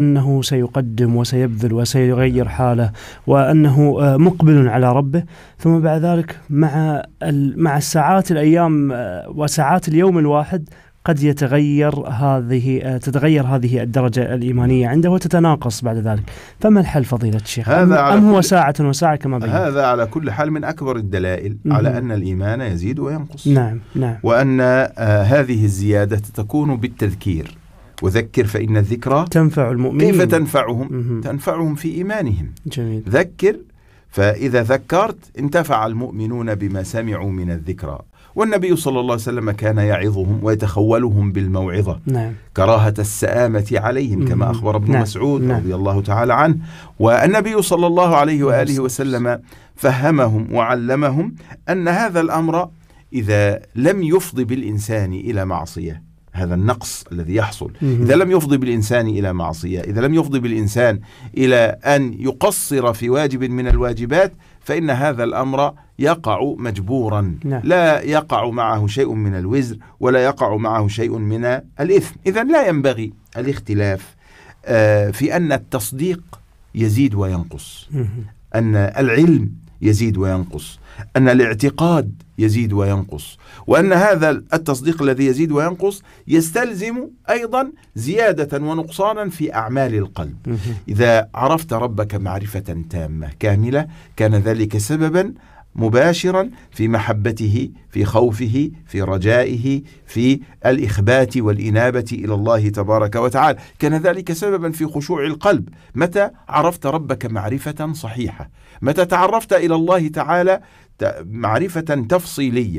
أنه سيقدم وسيبذل وسيغير حاله وأنه آه، مقبل على ربه ثم بعد ذلك مع مع الساعات الأيام آه، وساعات اليوم الواحد قد يتغير هذه آه، تتغير هذه الدرجة الإيمانية عنده وتتناقص بعد ذلك فما الحل فضيلة الشيخ هذا أم هو ساعة وساعة كما بينا هذا على كل حال من أكبر الدلائل م- على أن الإيمان يزيد وينقص نعم نعم وأن آه هذه الزيادة تكون بالتذكير وذكر فإن الذكرى تنفع المؤمنين كيف تنفعهم؟ مم. تنفعهم في إيمانهم جميل ذكر فإذا ذكرت انتفع المؤمنون بما سمعوا من الذكرى والنبي صلى الله عليه وسلم كان يعظهم ويتخولهم بالموعظة نعم. كراهة السآمة عليهم مم. كما أخبر ابن نعم. مسعود نعم. رضي الله تعالى عنه والنبي صلى الله عليه وآله وسلم فهمهم وعلمهم أن هذا الأمر إذا لم يفضي بالإنسان إلى معصية هذا النقص الذي يحصل إذا لم يفضي بالإنسان إلى معصية إذا لم يفضي بالإنسان إلى أن يقصر في واجب من الواجبات فإن هذا الأمر يقع مجبورا نعم. لا يقع معه شيء من الوزر ولا يقع معه شيء من الإثم إذا لا ينبغي الاختلاف آه، في أن التصديق يزيد وينقص أن العلم يزيد وينقص أن الاعتقاد يزيد وينقص وأن هذا التصديق الذي يزيد وينقص يستلزم أيضا زيادة ونقصانا في أعمال القلب إذا عرفت ربك معرفة تامة كاملة كان ذلك سببا مباشرا في محبته في خوفه في رجائه في الاخبات والانابه الى الله تبارك وتعالى كان ذلك سببا في خشوع القلب متى عرفت ربك معرفه صحيحه متى تعرفت الى الله تعالى معرفة تفصيلية